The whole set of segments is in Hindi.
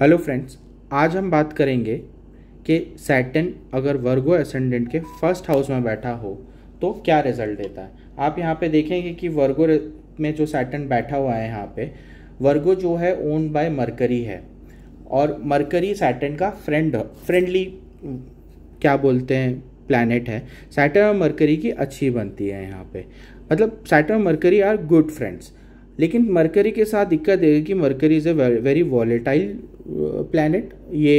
हेलो फ्रेंड्स आज हम बात करेंगे कि सैटन अगर वर्गो एसेंडेंट के फर्स्ट हाउस में बैठा हो तो क्या रिजल्ट देता है आप यहाँ पे देखेंगे कि वर्गो में जो सैटन बैठा हुआ है यहाँ पे वर्गो जो है ओन बाय मरकरी है और मरकरी सैटन का फ्रेंड फ्रेंडली क्या बोलते हैं प्लानट है सैटन और मरकरी की अच्छी बनती है यहाँ पे मतलब सैटन और मरकरी आर गुड फ्रेंड्स लेकिन मरकरी के साथ दिक्कत है कि Mercury is a very volatile planet ये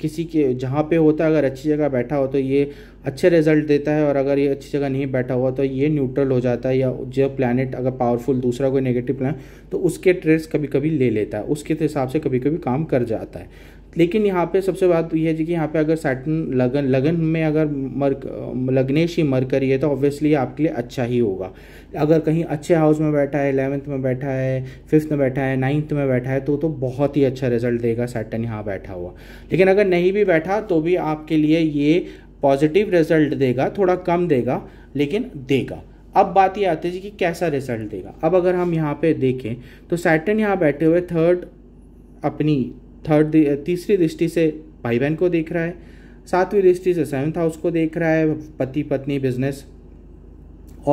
किसी के जहाँ पे होता है अगर अच्छी जगह बैठा हो तो ये अच्छे रिजल्ट देता है और अगर ये अच्छी जगह नहीं बैठा हुआ तो ये न्यूट्रल हो जाता है या जो प्लानट अगर पावरफुल दूसरा कोई नेगेटिव प्लान तो उसके ट्रेड्स कभी कभी ले लेता है उसके हिसाब से कभी कभी काम कर जाता है लेकिन यहाँ पे सबसे बात यह है कि यहाँ पे अगर सैटन लगन लगन में अगर मर लग्नेश ही मर करी है तो ऑब्वियसली आपके लिए अच्छा ही होगा अगर कहीं अच्छे हाउस में बैठा है एलेवंथ में बैठा है फिफ्थ में बैठा है नाइन्थ में बैठा है तो तो बहुत ही अच्छा रिजल्ट देगा सैटन यहाँ बैठा हुआ लेकिन अगर नहीं भी बैठा तो भी आपके लिए ये पॉजिटिव रिजल्ट देगा थोड़ा कम देगा लेकिन देगा अब बात ये आती है कि कैसा रिजल्ट देगा अब अगर हम यहाँ पे देखें तो सैटन यहाँ बैठे हुए थर्ड अपनी थर्ड uh, तीसरी दृष्टि से भाई बहन को देख रहा है सातवीं दृष्टि से सेवन्थ हाउस को देख रहा है पति पत्नी बिजनेस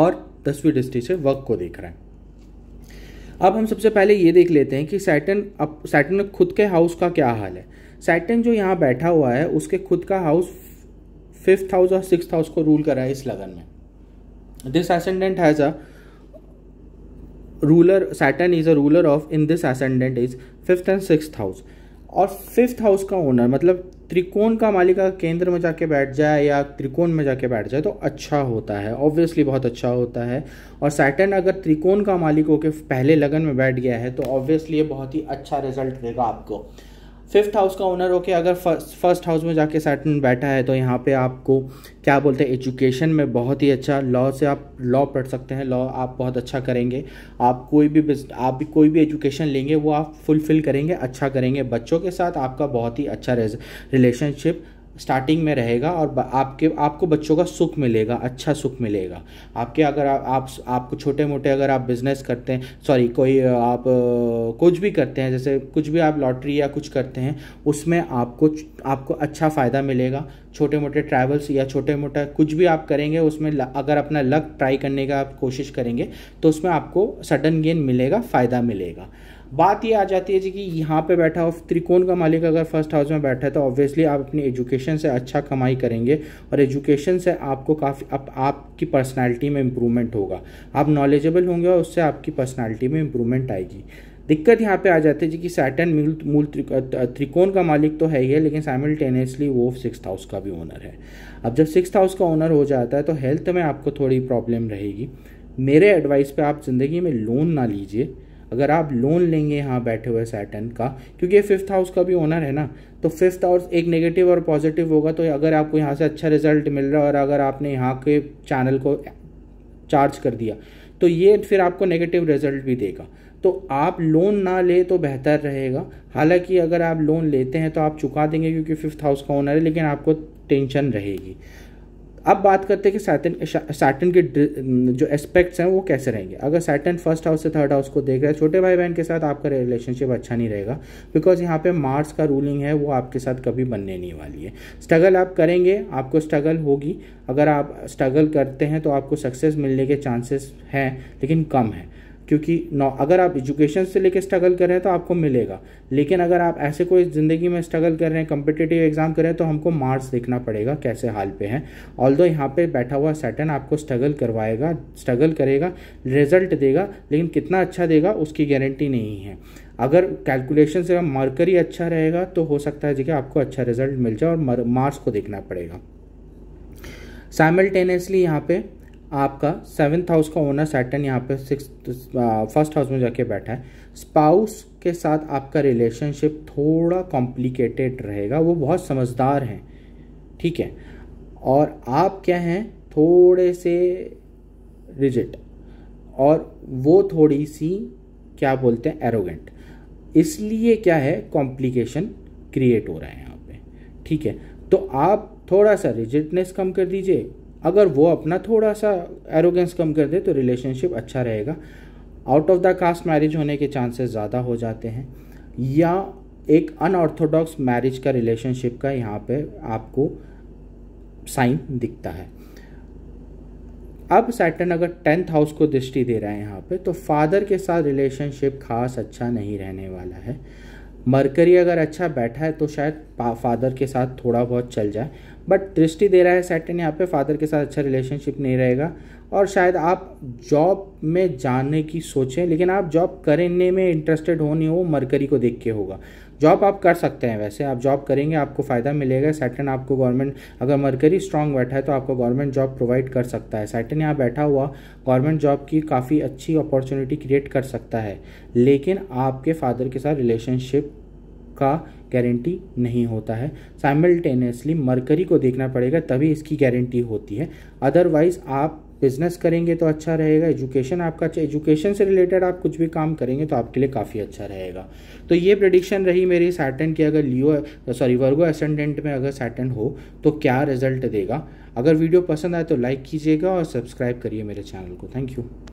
और दसवीं दृष्टि से वर्क को देख रहा है अब हम सबसे पहले ये देख लेते हैं कि सैटन अब सैटन खुद के हाउस का क्या हाल है सैटन जो यहाँ बैठा हुआ है उसके खुद का हाउस फिफ्थ हाउस और सिक्स हाउस को रूल कर रहा है इस लगन में this ascendant has a ruler Saturn is a ruler of in this ascendant is fifth and six house और फिफ्थ हाउस का ओनर मतलब त्रिकोण का मालिका केंद्र में जाके बैठ जाए या त्रिकोण में जाके बैठ जाए तो अच्छा होता है ऑब्वियसली बहुत अच्छा होता है और सैटर्न अगर त्रिकोण का मालिक होकर पहले लगन में बैठ गया है तो ऑब्वियसली ये बहुत ही अच्छा रिजल्ट देगा आपको फिफ्थ हाउस का ओनर होके अगर फर्स्ट फर्स्ट हाउस में जाके सैटर्न बैठा है तो यहाँ पे आपको क्या बोलते हैं एजुकेशन में बहुत ही अच्छा लॉ से आप लॉ पढ़ सकते हैं लॉ आप बहुत अच्छा करेंगे आप कोई भी आप भी कोई भी एजुकेशन लेंगे वो आप फुलफिल करेंगे अच्छा करेंगे बच्चों के साथ आपका बहुत ही अच्छा रिलेशनशिप स्टार्टिंग में रहेगा और आपके आपको बच्चों का सुख मिलेगा अच्छा सुख मिलेगा आपके अगर आप आप आपको छोटे मोटे अगर आप बिजनेस करते हैं सॉरी कोई आप कुछ भी करते हैं जैसे कुछ भी आप लॉटरी या कुछ करते हैं उसमें आपको आपको अच्छा फ़ायदा मिलेगा छोटे मोटे ट्रैवल्स या छोटे मोटा कुछ भी आप करेंगे उसमें अगर अपना लक ट्राई करने का आप कोशिश करेंगे तो उसमें आपको सडन गेन मिलेगा फ़ायदा मिलेगा बात ये आ जाती है जी कि यहाँ पे बैठा हो त्रिकोण का मालिक अगर फर्स्ट हाउस में बैठा है तो ऑब्वियसली आप अपनी एजुकेशन से अच्छा कमाई करेंगे और एजुकेशन से आपको काफ़ी आप, आपकी पर्सनैलिटी में इम्प्रूवमेंट होगा आप नॉलेजेबल होंगे और उससे आपकी पर्सनैलिटी में इम्प्रूवमेंट आएगी दिक्कत यहाँ पे आ जाती है जी कि सैटन मूल मूल त्रिकोण का मालिक तो है ही है लेकिन साइमल्टेनियसली वो सिक्स हाउस का भी ओनर है अब जब सिक्स हाउस का ओनर हो जाता है तो हेल्थ में आपको थोड़ी प्रॉब्लम रहेगी मेरे एडवाइस पे आप ज़िंदगी में लोन ना लीजिए अगर आप लोन लेंगे यहाँ बैठे हुए सैटन का क्योंकि ये फिफ्थ हाउस का भी ओनर है ना तो फिफ्थ हाउस एक नेगेटिव और पॉजिटिव होगा तो अगर आपको यहाँ से अच्छा रिजल्ट मिल रहा है और अगर आपने यहाँ के चैनल को चार्ज कर दिया तो ये फिर आपको नेगेटिव रिजल्ट भी देगा तो आप लोन ना ले तो बेहतर रहेगा हालांकि अगर आप लोन लेते हैं तो आप चुका देंगे क्योंकि फिफ्थ हाउस का ओनर है लेकिन आपको टेंशन रहेगी अब बात करते हैं कि सैटन सैटन के जो एस्पेक्ट्स हैं वो कैसे रहेंगे अगर सैटन फर्स्ट हाउस से थर्ड हाउस को देख रहे हैं छोटे भाई बहन के साथ आपका रिलेशनशिप अच्छा नहीं रहेगा बिकॉज यहाँ पे मार्स का रूलिंग है वो आपके साथ कभी बनने नहीं वाली है स्ट्रगल आप करेंगे आपको स्ट्रगल होगी अगर आप स्ट्रगल करते हैं तो आपको सक्सेस मिलने के चांसेस हैं लेकिन कम है क्योंकि नौ अगर आप एजुकेशन से लेकर स्ट्रगल कर रहे हैं तो आपको मिलेगा लेकिन अगर आप ऐसे कोई ज़िंदगी में स्ट्रगल कर रहे हैं कम्पिटेटिव एग्जाम कर रहे हैं तो हमको मार्क्स देखना पड़ेगा कैसे हाल पे हैं ऑल दो यहाँ पर बैठा हुआ सैटन आपको स्ट्रगल करवाएगा स्ट्रगल करेगा रिजल्ट देगा लेकिन कितना अच्छा देगा उसकी गारंटी नहीं है अगर कैलकुलेशन से मार्कर ही अच्छा रहेगा तो हो सकता है जी कि आपको अच्छा रिजल्ट मिल जाए और मार्क्स को देखना पड़ेगा साइमल्टेनियसली यहाँ पर आपका सेवन्थ हाउस का ओनर सैटन यहाँ पे सिक्स फर्स्ट हाउस में जाके बैठा है स्पाउस के साथ आपका रिलेशनशिप थोड़ा कॉम्प्लिकेटेड रहेगा वो बहुत समझदार हैं ठीक है और आप क्या हैं थोड़े से रिजिट और वो थोड़ी सी क्या बोलते हैं एरोगेंट इसलिए क्या है कॉम्प्लिकेशन क्रिएट हो रहा है यहाँ पे ठीक है तो आप थोड़ा सा रिजिटनेस कम कर दीजिए अगर वो अपना थोड़ा सा एरोगेंस कम कर दे तो रिलेशनशिप अच्छा रहेगा out of the caste marriage होने के चांसेस ज़्यादा हो जाते हैं या एक अनऑर्थोडॉक्स मैरिज का रिलेशनशिप का यहाँ पे आपको साइन दिखता है अब सैटर्न अगर टेंथ हाउस को दृष्टि दे रहा है यहाँ पे तो फादर के साथ रिलेशनशिप खास अच्छा नहीं रहने वाला है मरकरी अगर अच्छा बैठा है तो शायद फादर के साथ थोड़ा बहुत चल जाए बट दृष्टि दे रहा है सैटर्न यहाँ पे फादर के साथ अच्छा रिलेशनशिप नहीं रहेगा और शायद आप जॉब में जाने की सोचें लेकिन आप जॉब करने में इंटरेस्टेड हो नहीं हो मरकरी को देख के होगा जॉब आप कर सकते हैं वैसे आप जॉब करेंगे आपको फ़ायदा मिलेगा सैटन आपको गवर्नमेंट अगर मरकरी स्ट्रांग बैठा है तो आपको गवर्नमेंट जॉब प्रोवाइड कर सकता है सैटन यहाँ बैठा हुआ गवर्नमेंट जॉब की काफ़ी अच्छी अपॉर्चुनिटी क्रिएट कर सकता है लेकिन आपके फादर के साथ रिलेशनशिप का गारंटी नहीं होता है साइमल्टेनियसली मरकरी को देखना पड़ेगा तभी इसकी गारंटी होती है अदरवाइज आप बिजनेस करेंगे तो अच्छा रहेगा एजुकेशन आपका एजुकेशन से रिलेटेड आप कुछ भी काम करेंगे तो आपके लिए काफ़ी अच्छा रहेगा तो ये प्रडिक्शन रही मेरी सैटन की अगर लियो सॉरी वर्गो असेंडेंट में अगर सैटन हो तो क्या रिजल्ट देगा अगर वीडियो पसंद आए तो लाइक कीजिएगा और सब्सक्राइब करिए मेरे चैनल को थैंक यू